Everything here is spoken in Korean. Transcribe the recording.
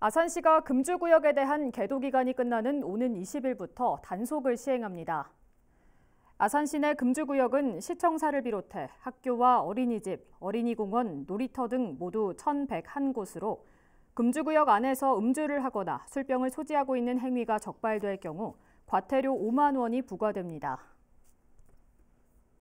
아산시가 금주구역에 대한 개도 기간이 끝나는 오는 20일부터 단속을 시행합니다. 아산시 내 금주구역은 시청사를 비롯해 학교와 어린이집, 어린이공원, 놀이터 등 모두 1,101곳으로 금주구역 안에서 음주를 하거나 술병을 소지하고 있는 행위가 적발될 경우 과태료 5만 원이 부과됩니다.